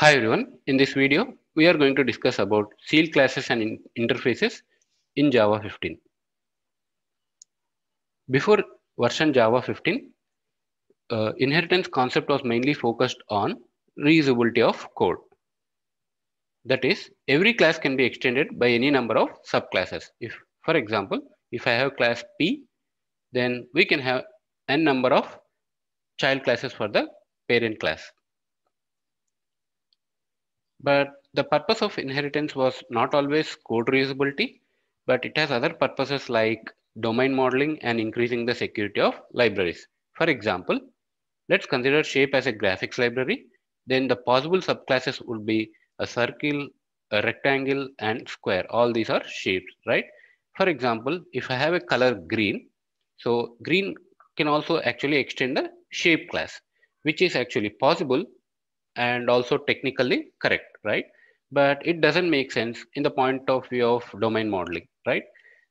Hi everyone, in this video we are going to discuss about seal classes and in interfaces in Java 15. Before version Java 15, uh, inheritance concept was mainly focused on reusability of code. That is, every class can be extended by any number of subclasses. If, for example, if I have class P, then we can have n number of child classes for the parent class but the purpose of inheritance was not always code reusability, but it has other purposes like domain modeling and increasing the security of libraries. For example, let's consider shape as a graphics library. Then the possible subclasses would be a circle, a rectangle, and square. All these are shapes, right? For example, if I have a color green, so green can also actually extend the shape class, which is actually possible and also technically correct, right? But it doesn't make sense in the point of view of domain modeling, right?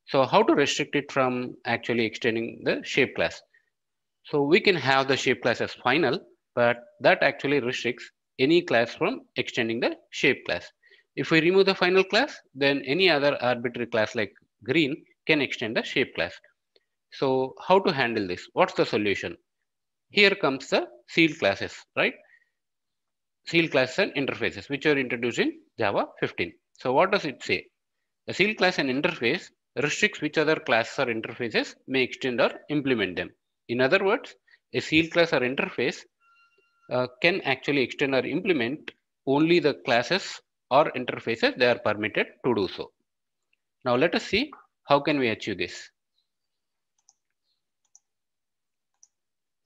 So how to restrict it from actually extending the shape class? So we can have the shape class as final, but that actually restricts any class from extending the shape class. If we remove the final class, then any other arbitrary class like green can extend the shape class. So how to handle this? What's the solution? Here comes the sealed classes, right? seal class and interfaces, which were introduced in Java 15. So what does it say? A seal class and interface restricts which other classes or interfaces may extend or implement them. In other words, a seal class or interface uh, can actually extend or implement only the classes or interfaces they are permitted to do so. Now let us see how can we achieve this.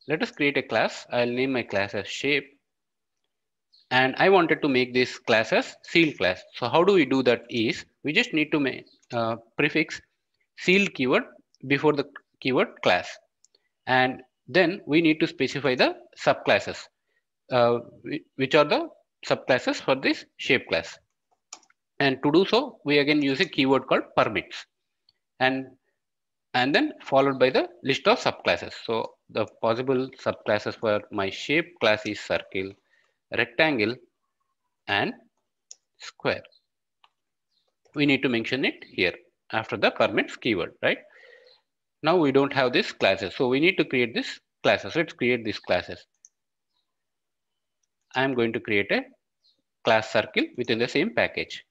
Let us create a class. I'll name my class as shape and I wanted to make this class as seal class. So how do we do that is we just need to make, uh, prefix seal keyword before the keyword class. And then we need to specify the subclasses, uh, which are the subclasses for this shape class. And to do so, we again use a keyword called permits and, and then followed by the list of subclasses. So the possible subclasses for my shape class is circle rectangle and square. We need to mention it here after the permits keyword, right? Now we don't have this classes. So we need to create this classes. Let's create these classes. I am going to create a class circle within the same package,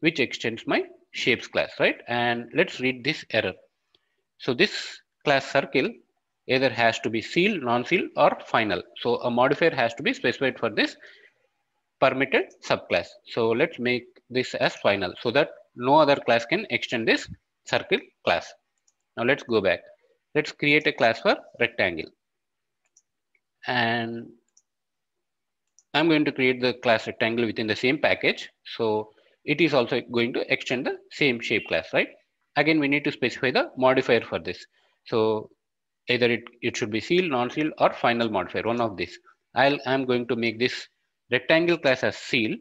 which extends my shapes class, right? And let's read this error. So this class circle either has to be seal, non-seal or final. So a modifier has to be specified for this permitted subclass. So let's make this as final so that no other class can extend this circle class. Now let's go back. Let's create a class for rectangle. And I'm going to create the class rectangle within the same package. So it is also going to extend the same shape class, right? Again, we need to specify the modifier for this. So either it, it should be seal, non-seal or final modifier, one of these. I'll, I'm going to make this rectangle class as seal.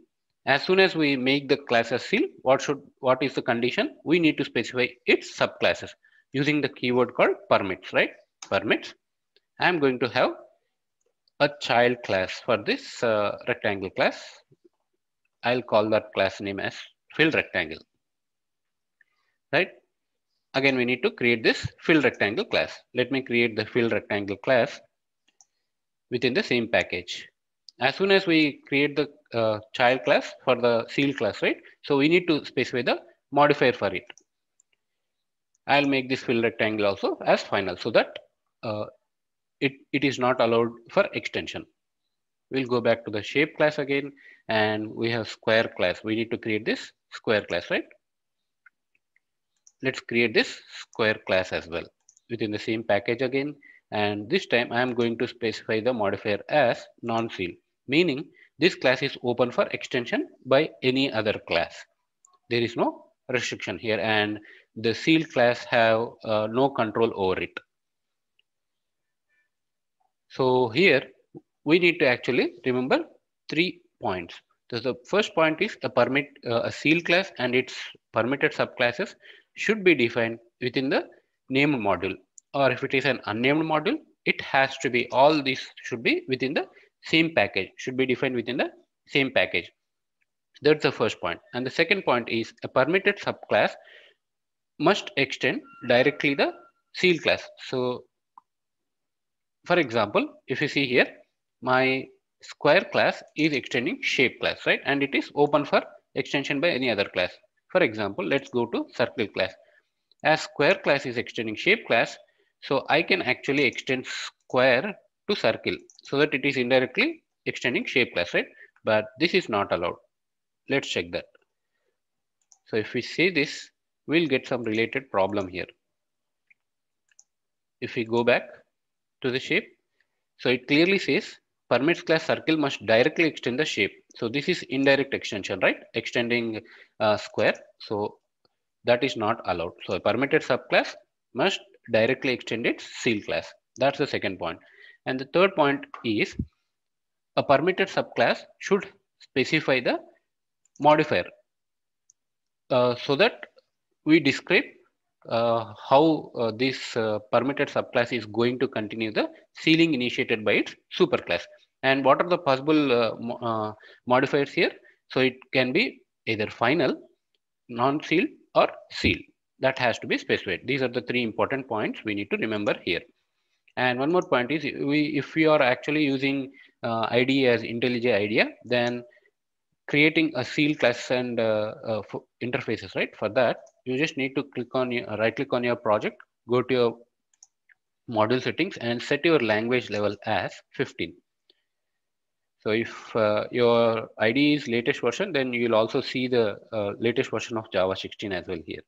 As soon as we make the class as seal, what should what is the condition? We need to specify its subclasses using the keyword called permits, right? Permits. I'm going to have a child class for this uh, rectangle class. I'll call that class name as fill rectangle, right? Again, we need to create this fill rectangle class. Let me create the fill rectangle class within the same package. As soon as we create the uh, child class for the seal class, right? So we need to specify the modifier for it. I'll make this fill rectangle also as final so that uh, it, it is not allowed for extension. We'll go back to the shape class again and we have square class. We need to create this square class, right? let's create this square class as well within the same package again. And this time I am going to specify the modifier as non-field, meaning this class is open for extension by any other class. There is no restriction here and the sealed class have uh, no control over it. So here we need to actually remember three points. So the first point is a permit uh, a seal class and its permitted subclasses should be defined within the named module or if it is an unnamed module it has to be all these should be within the same package should be defined within the same package that's the first point and the second point is a permitted subclass must extend directly the seal class so for example if you see here my square class is extending shape class right and it is open for extension by any other class for example, let's go to circle class. As square class is extending shape class, so I can actually extend square to circle so that it is indirectly extending shape class, right? But this is not allowed. Let's check that. So if we see this, we'll get some related problem here. If we go back to the shape, so it clearly says permits class circle must directly extend the shape. So this is indirect extension, right? Extending uh, square. So that is not allowed. So a permitted subclass must directly extend its seal class. That's the second point. And the third point is a permitted subclass should specify the modifier uh, so that we describe uh, how uh, this uh, permitted subclass is going to continue the sealing initiated by its superclass and what are the possible uh, mo uh, modifiers here so it can be either final non-seal or seal that has to be specified these are the three important points we need to remember here and one more point is we if we are actually using uh, id as intellij idea then creating a seal class and uh, uh, interfaces right for that you just need to click on your right click on your project go to your module settings and set your language level as 15 so if uh, your IDE is latest version, then you'll also see the uh, latest version of Java 16 as well here.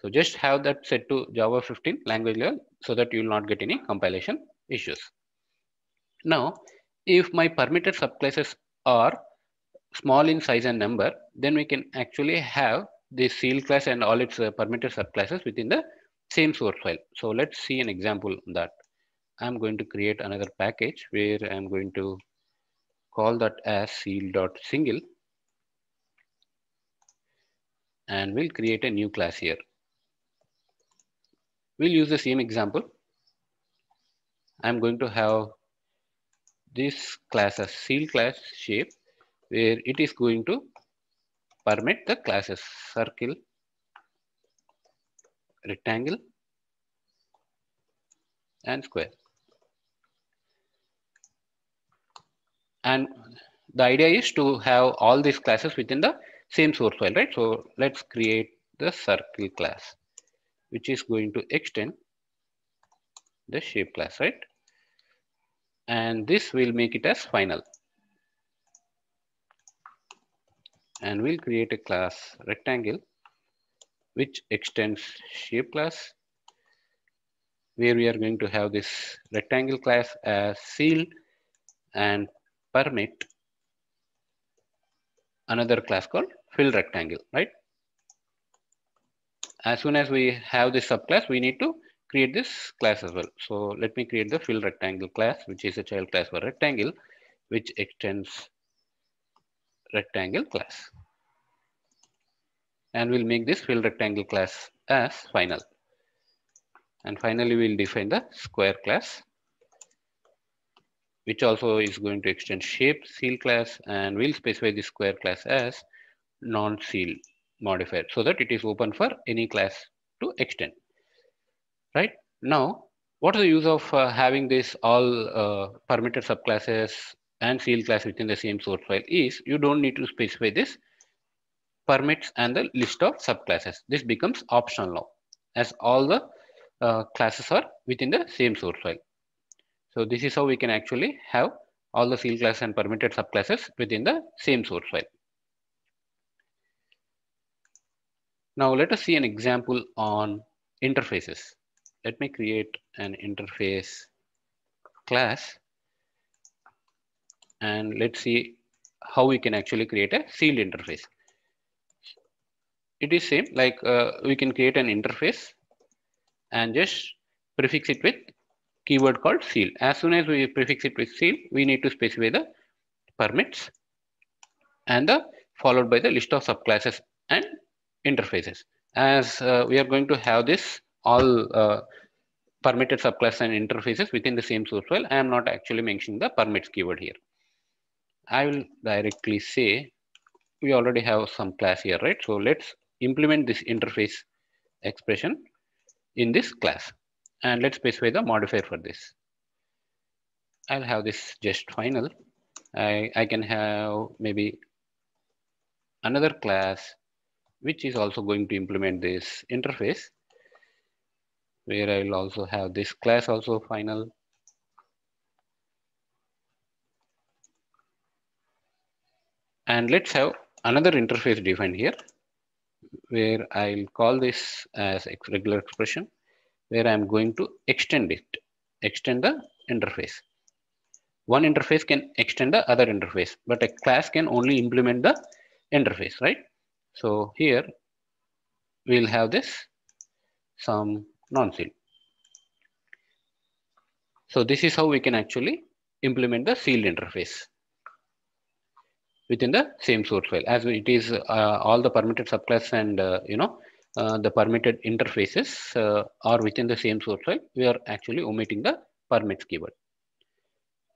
So just have that set to Java 15 language level so that you'll not get any compilation issues. Now, if my permitted subclasses are small in size and number, then we can actually have the seal class and all its uh, permitted subclasses within the same source file. So let's see an example that. I'm going to create another package where I'm going to call that as field dot single and we'll create a new class here. We'll use the same example. I'm going to have this class as seal class shape where it is going to permit the classes circle, rectangle, and square. and the idea is to have all these classes within the same source file, right? So let's create the circle class, which is going to extend the shape class, right? And this will make it as final. And we'll create a class rectangle, which extends shape class, where we are going to have this rectangle class as sealed and permit another class called fill rectangle, right? As soon as we have this subclass, we need to create this class as well. So let me create the fill rectangle class, which is a child class for rectangle, which extends rectangle class. And we'll make this fill rectangle class as final. And finally, we'll define the square class which also is going to extend shape seal class and we'll specify the square class as non-seal modifier so that it is open for any class to extend right now what is the use of uh, having this all uh, permitted subclasses and seal class within the same source file is you don't need to specify this permits and the list of subclasses this becomes optional now as all the uh, classes are within the same source file so this is how we can actually have all the field class and permitted subclasses within the same source file. Now let us see an example on interfaces. Let me create an interface class and let's see how we can actually create a sealed interface. It is same like uh, we can create an interface and just prefix it with keyword called seal. As soon as we prefix it with seal, we need to specify the permits and the followed by the list of subclasses and interfaces. As uh, we are going to have this all uh, permitted subclass and interfaces within the same source file, I am not actually mentioning the permits keyword here. I will directly say we already have some class here, right? So let's implement this interface expression in this class. And let's specify the modifier for this. I'll have this just final. I, I can have maybe another class which is also going to implement this interface where I will also have this class also final. And let's have another interface defined here where I'll call this as regular expression where I'm going to extend it, extend the interface. One interface can extend the other interface, but a class can only implement the interface, right? So here we'll have this some non-seal. So this is how we can actually implement the sealed interface within the same source file as it is uh, all the permitted subclass and uh, you know uh, the permitted interfaces uh, within the same source file, we are actually omitting the permits keyword.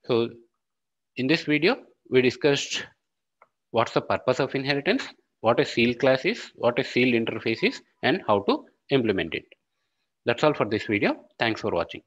So in this video, we discussed what's the purpose of inheritance, what a seal class is, what a sealed interface is, and how to implement it. That's all for this video. Thanks for watching.